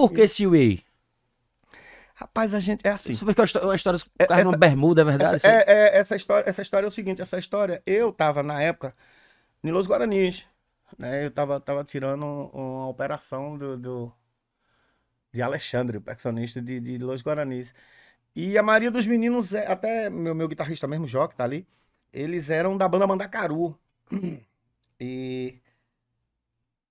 Por que e... Seaway? Rapaz, a gente. É assim. Sobre que a história, é, a história essa, uma bermuda, é verdade? Essa, é, é, essa, história, essa história é o seguinte: essa história, eu tava na época em Los Guaranis. Né? Eu tava, tava tirando uma operação do, do de Alexandre, o percussionista de, de Los Guaranis. E a maioria dos meninos, é, até meu, meu guitarrista mesmo, Jó, que tá ali, eles eram da banda Mandacaru. E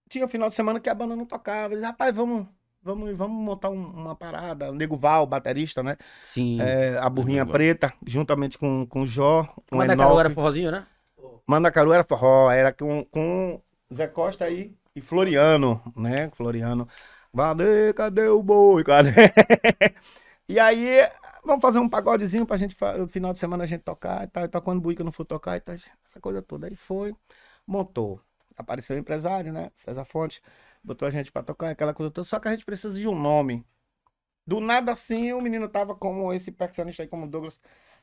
tinha um final de semana que a banda não tocava. Eles, rapaz, vamos vamos, vamos montar um, uma parada. O Nego Val, baterista, né? Sim. É, a Burrinha Preta, juntamente com, com o Jó. Um Mandacaru Enoch. era forrozinho, né? Mandacaru era forró, era com, com Zé Costa aí e Floriano, né? Floriano. Cadê, cadê o boi? Cadê? e aí, vamos fazer um pagodezinho pra gente, no final de semana a gente tocar e tal, tocando tal, quando que Buica não for tocar e tal, essa coisa toda. Aí foi, montou apareceu um empresário, né? César Fonte, botou a gente para tocar, aquela coisa toda. Só que a gente precisa de um nome. Do nada assim, o menino tava como esse percussionista aí, como Douglas,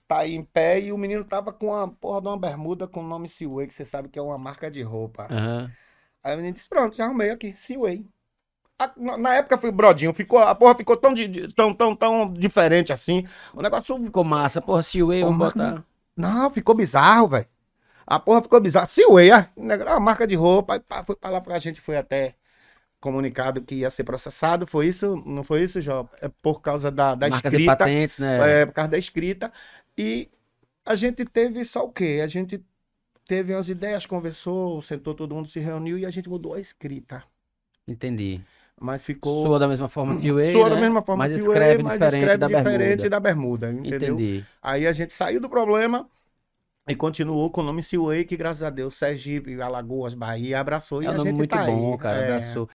tá aí em pé, e o menino tava com a porra de uma bermuda com o nome Seaway, que você sabe que é uma marca de roupa. Uhum. Aí o menino disse: pronto, já arrumei aqui, Seaway. na época foi brodinho, ficou, a porra ficou tão, de, tão, tão, tão diferente assim. O negócio. Ficou massa, porra, Seaway, vamos botar. Não, ficou bizarro, velho. A porra ficou bizarra. Seaway, é? uma marca de roupa, pá, foi pra lá pra gente, foi até comunicado que ia ser processado. Foi isso? Não foi isso, Jó? É por causa da, da Marcas escrita. patentes, né? É, por causa da escrita. E a gente teve só o quê? A gente teve umas ideias, conversou, sentou todo mundo, se reuniu e a gente mudou a escrita. Entendi. Mas ficou. Sua da mesma forma que o Ei. Sua né? da mesma forma mas que o Ei, mas escreve diferente, da, Bermuda. da Bermuda. Entendeu? Entendi. Aí a gente saiu do problema e continuou com o nome Seaway, que graças a Deus, Sergipe, Alagoas, Bahia, abraçou é e é um a nome muito tá bom, cara, é. abraçou.